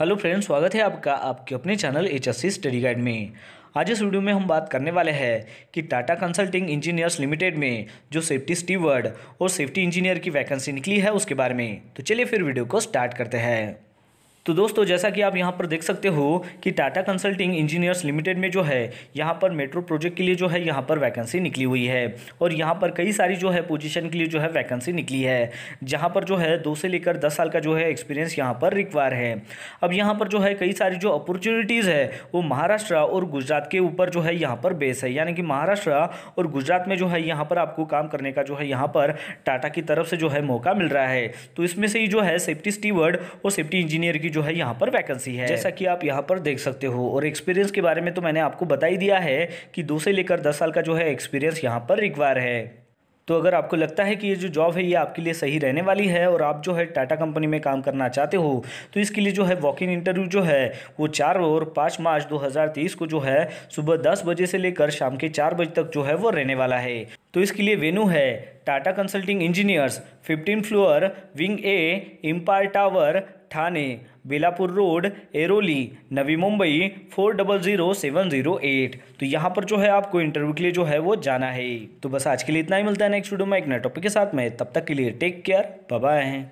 hello friends स्वागत है आपका आपके अपने channel H S study guide में आज इस वीडियो में हम बात करने वाले हैं कि टाटा कंसल्टिंग इंजीनियर्स लिमिटेड में जो सेफ्टी स्टीवर्ड और सेफ्टी इंजीनियर की वैकेंसी निकली है उसके बारे में तो चलिए फिर वीडियो को स्टार्ट करते हैं तो दोस्तों जैसा कि आप यहाँ पर देख सकते हो कि टाटा कंसल्टिंग इंजीनियर्स लिमिटेड में जो है यहाँ पर मेट्रो प्रोजेक्ट के लिए जो है यहाँ पर वैकेंसी निकली हुई है और यहाँ पर कई सारी जो है पोजीशन के लिए जो है वैकेंसी निकली है जहाँ पर जो है दो से लेकर दस साल का जो है एक्सपीरियंस यहाँ पर रिक्वायर है अब यहाँ पर जो है कई सारी जो अपॉर्चुनिटीज़ है वो महाराष्ट्र और गुजरात के ऊपर जो है यहाँ पर बेस है यानी कि महाराष्ट्र और गुजरात में जो है यहाँ पर आपको काम करने का जो है यहाँ पर टाटा की तरफ से जो है मौका मिल रहा है तो इसमें से ही जो है सेफ्टी स्टीवर्ड और सेफ्टी इंजीनियर की जो है यहाँ पर वैकेंसी है जैसा कि आप यहाँ पर देख सकते हो और एक्सपीरियंस के बारे में तो मैंने आपको बता ही दिया है कि दो से लेकर दस साल का जो है एक्सपीरियंस यहाँ पर रिक्वायर है तो अगर आपको लगता है कि ये जो जॉब है ये आपके लिए सही रहने वाली है और आप जो है टाटा कंपनी में काम करना चाहते हो तो इसके लिए जो है वॉक इन इंटरव्यू जो है वो चार और पाँच मार्च 2023 को जो है सुबह दस बजे से लेकर शाम के चार बजे तक जो है वो रहने वाला है तो इसके लिए वेन्यू है Tata consulting engineers fifteen floor wing A empire tower Thane Belapur road Airoli Navi Mumbai four double zero seven zero eight तो यहाँ पर जो है आपको इंटरव्यू के लिए जो है वो जाना है तो बस आज के लिए इतना ही मिलता है नेक्स्ट वीडियो में एक नए टॉपिक के साथ में तब तक के लिए टेक केयर बाय